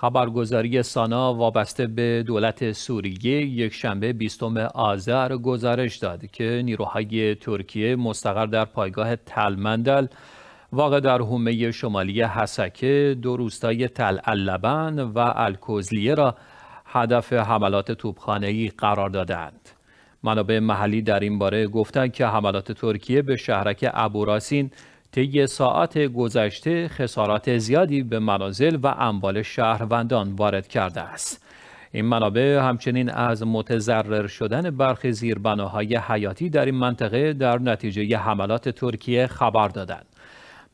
خبرگزاری سانا وابسته به دولت سوریه یک شنبه بیستم آذر گزارش داد که نیروهای ترکیه مستقر در پایگاه تلمندل واقع در حومه شمالی حسکه دو روستای تل و الکوزلیه را هدف حملات توپخانه‌ای قرار دادند. منابع محلی در این باره گفتند که حملات ترکیه به شهرک ابوراسین طی ساعت گذشته خسارات زیادی به منازل و اموال شهروندان وارد کرده است. این منابع همچنین از متضرر شدن برخی زیربناهای حیاتی در این منطقه در نتیجه حملات ترکیه خبر دادند.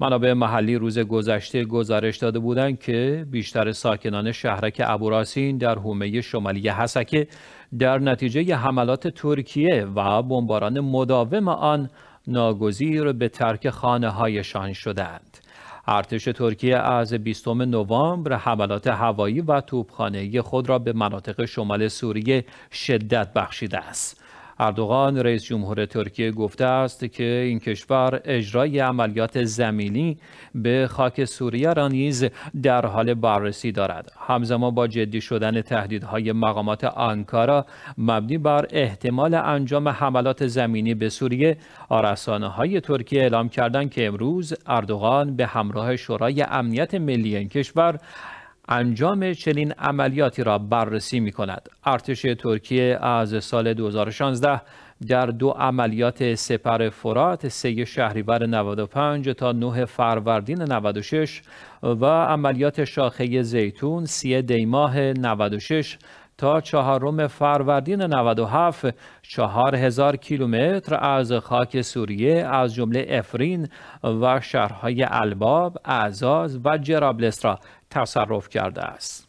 منابع محلی روز گذشته گزارش داده بودند که بیشتر ساکنان شهرک ابوراسین در حومه شمالی حسکه در نتیجه حملات ترکیه و بمباران مداوم آن ناگزیر به ترک خانه هایشان شدند. ارتش ترکیه از 20 نوامبر حملات هوایی و توپخانه خود را به مناطق شمال سوریه شدت بخشیده است. اردوغان رئیس جمهور ترکیه گفته است که این کشور اجرای عملیات زمینی به خاک سوریه را نیز در حال بررسی دارد همزمان با جدی شدن تهدیدهای مقامات آنکارا مبنی بر احتمال انجام حملات زمینی به سوریه آرسانه های ترکیه اعلام کردند که امروز اردوغان به همراه شورای امنیت ملی این کشور انجام چنین عملیاتی را بررسی می کند. ارتش ترکیه از سال 2016 در دو عملیات سپر فرات سه شهریور 95 تا 9 فروردین 96 و عملیات شاخه زیتون سی دیماه 96 تا چهارم فروردین 97 چهار هزار کیلومتر از خاک سوریه از جمله افرین و شهرهای الباب، اعزاز و جرابلس را تصرف کرده است